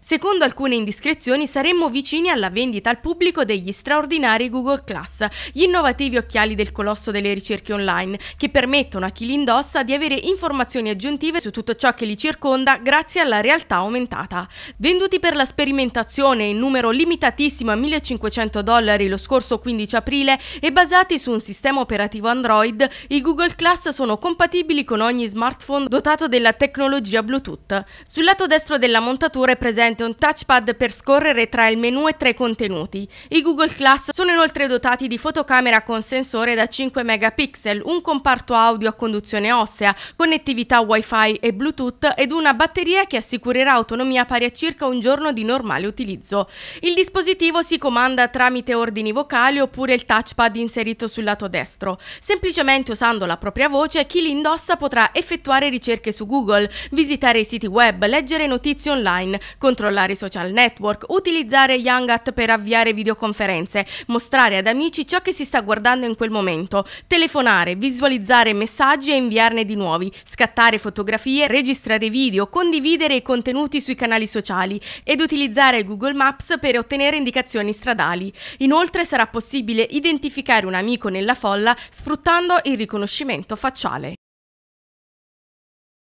Secondo alcune indiscrezioni saremmo vicini alla vendita al pubblico degli straordinari Google Class, gli innovativi occhiali del colosso delle ricerche online, che permettono a chi li indossa di avere informazioni aggiuntive su tutto ciò che li circonda grazie alla realtà aumentata. Venduti per la sperimentazione in numero limitatissimo a 1500 dollari lo scorso 15 aprile e basati su un sistema operativo Android, i Google Class sono compatibili con ogni smartphone dotato della tecnologia Bluetooth. Sul lato destro della montatura è presente presente un touchpad per scorrere tra il menu e tra i contenuti. I Google Class sono inoltre dotati di fotocamera con sensore da 5 megapixel, un comparto audio a conduzione ossea, connettività wifi e bluetooth ed una batteria che assicurerà autonomia pari a circa un giorno di normale utilizzo. Il dispositivo si comanda tramite ordini vocali oppure il touchpad inserito sul lato destro. Semplicemente usando la propria voce chi li indossa potrà effettuare ricerche su Google, visitare i siti web, leggere notizie online, con controllare i social network, utilizzare Yangat per avviare videoconferenze, mostrare ad amici ciò che si sta guardando in quel momento, telefonare, visualizzare messaggi e inviarne di nuovi, scattare fotografie, registrare video, condividere i contenuti sui canali sociali ed utilizzare Google Maps per ottenere indicazioni stradali. Inoltre sarà possibile identificare un amico nella folla sfruttando il riconoscimento facciale.